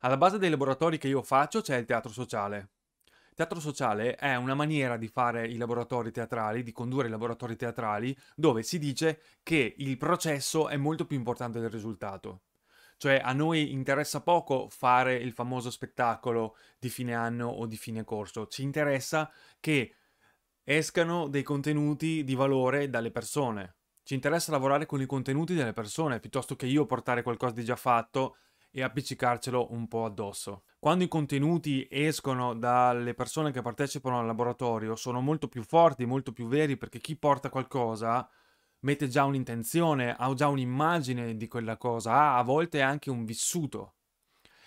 Alla base dei laboratori che io faccio c'è il teatro sociale. teatro sociale è una maniera di fare i laboratori teatrali, di condurre i laboratori teatrali, dove si dice che il processo è molto più importante del risultato. Cioè a noi interessa poco fare il famoso spettacolo di fine anno o di fine corso, ci interessa che escano dei contenuti di valore dalle persone. Ci interessa lavorare con i contenuti delle persone piuttosto che io portare qualcosa di già fatto e appiccicarcelo un po' addosso. Quando i contenuti escono dalle persone che partecipano al laboratorio sono molto più forti, molto più veri, perché chi porta qualcosa mette già un'intenzione, ha già un'immagine di quella cosa, ha a volte anche un vissuto.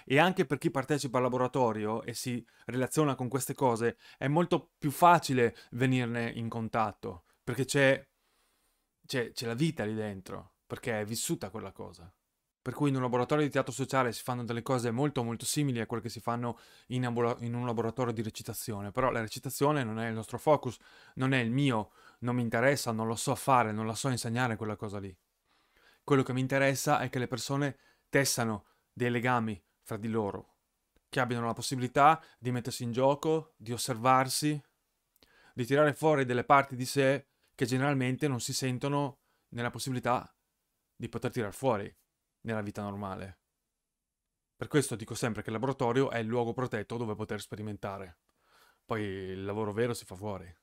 E anche per chi partecipa al laboratorio e si relaziona con queste cose è molto più facile venirne in contatto, perché c'è, c'è, c'è la vita lì dentro, perché è vissuta quella cosa per cui in un laboratorio di teatro sociale si fanno delle cose molto molto simili a quelle che si fanno in, in un laboratorio di recitazione, però la recitazione non è il nostro focus, non è il mio, non mi interessa, non lo so fare, non la so insegnare quella cosa lì. Quello che mi interessa è che le persone tessano dei legami fra di loro, che abbiano la possibilità di mettersi in gioco, di osservarsi, di tirare fuori delle parti di sé che generalmente non si sentono nella possibilità di poter tirar fuori nella vita normale. Per questo dico sempre che il laboratorio è il luogo protetto dove poter sperimentare. Poi il lavoro vero si fa fuori.